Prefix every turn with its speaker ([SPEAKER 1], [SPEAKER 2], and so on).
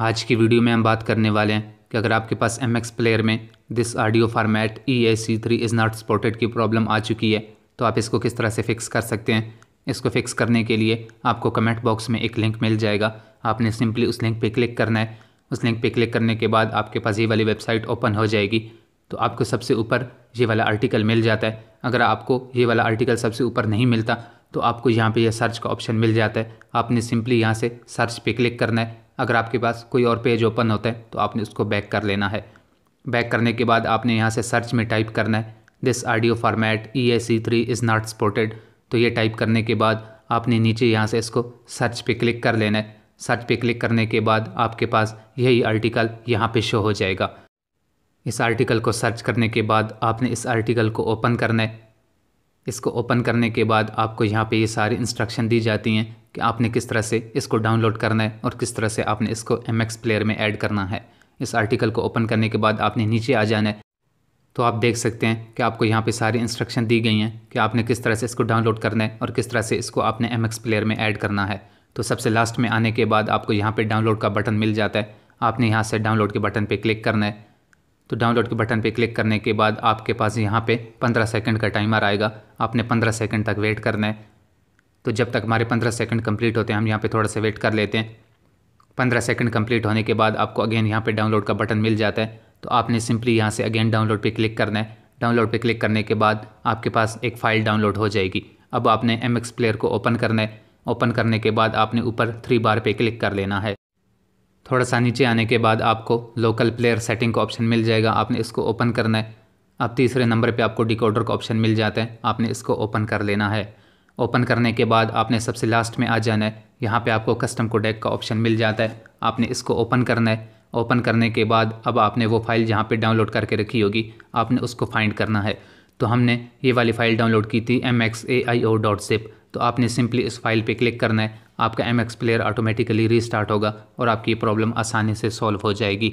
[SPEAKER 1] आज की वीडियो में हम बात करने वाले हैं कि अगर आपके पास एम एक्स प्लेयर में this audio format E A C three is not supported की प्रॉब्लम आ चुकी है तो आप इसको किस तरह से फ़िक्स कर सकते हैं इसको फ़िक्स करने के लिए आपको कमेंट बॉक्स में एक लिंक मिल जाएगा आपने सिंपली उस लिंक पे क्लिक करना है उस लिंक पे क्लिक करने के बाद आपके पास ये वाली वेबसाइट ओपन हो जाएगी तो आपको सबसे ऊपर ये वाला आर्टिकल मिल जाता है अगर आपको ये वाला आर्टिकल सबसे ऊपर नहीं मिलता तो आपको यहाँ पे यह सर्च का ऑप्शन मिल जाता है आपने सिंपली यहाँ से सर्च पे क्लिक करना है अगर आपके पास कोई और पेज ओपन होता है तो आपने उसको बैक कर लेना है बैक करने के बाद आपने यहाँ से सर्च में टाइप करना है this audio format E A C three is not supported तो ये टाइप करने के बाद आपने नीचे यहाँ से इसको सर्च पे क्लिक कर लेना है सर्च पे क्लिक करने के बाद आपके पास यही आर्टिकल यहाँ पे शो हो जाएगा इस आर्टिकल को सर्च करने के बाद आपने इस आर्टिकल को ओपन करना है इसको ओपन करने के बाद आपको यहाँ पे ये सारी इंस्ट्रक्शन दी जाती हैं कि आपने किस तरह से इसको डाउनलोड करना है और किस तरह से आपने इसको एम प्लेयर में ऐड करना है इस आर्टिकल को ओपन करने के बाद आपने नीचे आ जाना है तो आप देख सकते हैं कि आपको यहाँ पे सारी इंस्ट्रक्शन दी गई हैं कि आपने किस तरह से इसको डाउनलोड करना है और किस तरह से इसको आपने एम प्लेयर में ऐड करना है तो सबसे लास्ट में आने के बाद आपको यहाँ पर डाउनलोड का बटन मिल जाता है आपने यहाँ से डाउनलोड के बटन पर क्लिक करना है तो डाउनलोड के बटन पे क्लिक करने के बाद आपके पास यहाँ पे 15 सेकंड का टाइमर आएगा आपने 15 सेकंड तक वेट करना है तो जब तक हमारे 15 सेकंड कंप्लीट होते हैं हम यहाँ पे थोड़ा सा वेट कर लेते हैं पंद्रह सेकेंड कम्प्लीट होने के बाद आपको अगेन यहाँ पर डाउनलोड का बटन मिल जाता है तो आपने सिंपली यहाँ से अगेन डाउनलोड पर क्लिक करना है डाउनलोड पर क्लिक करने के बाद आपके पास एक फ़ाइल डाउनलोड हो जाएगी अब आपने एम प्लेयर को ओपन करना है ओपन करने के बाद आपने ऊपर थ्री बार पे क्लिक कर लेना है थोड़ा सा नीचे आने के बाद आपको लोकल प्लेयर सेटिंग का ऑप्शन मिल जाएगा आपने इसको ओपन करना है अब तीसरे नंबर पे आपको डिकोडर का ऑप्शन मिल जाता है आपने इसको ओपन कर लेना है ओपन करने के बाद आपने सबसे लास्ट में आ जाना है यहाँ पे आपको कस्टम कोडेक का ऑप्शन मिल जाता है आपने इसको ओपन करना है ओपन करने के बाद अब आपने वो फाइल जहाँ पे डाउनलोड करके रखी होगी आपने उसको फाइंड करना है तो हमने ये वाली फ़ाइल डाउनलोड की थी M X A I O dot zip तो आपने सिंपली इस फाइल पर क्लिक करना है आपका M X player automatically restart होगा और आपकी प्रॉब्लम आसानी से सॉल्व हो जाएगी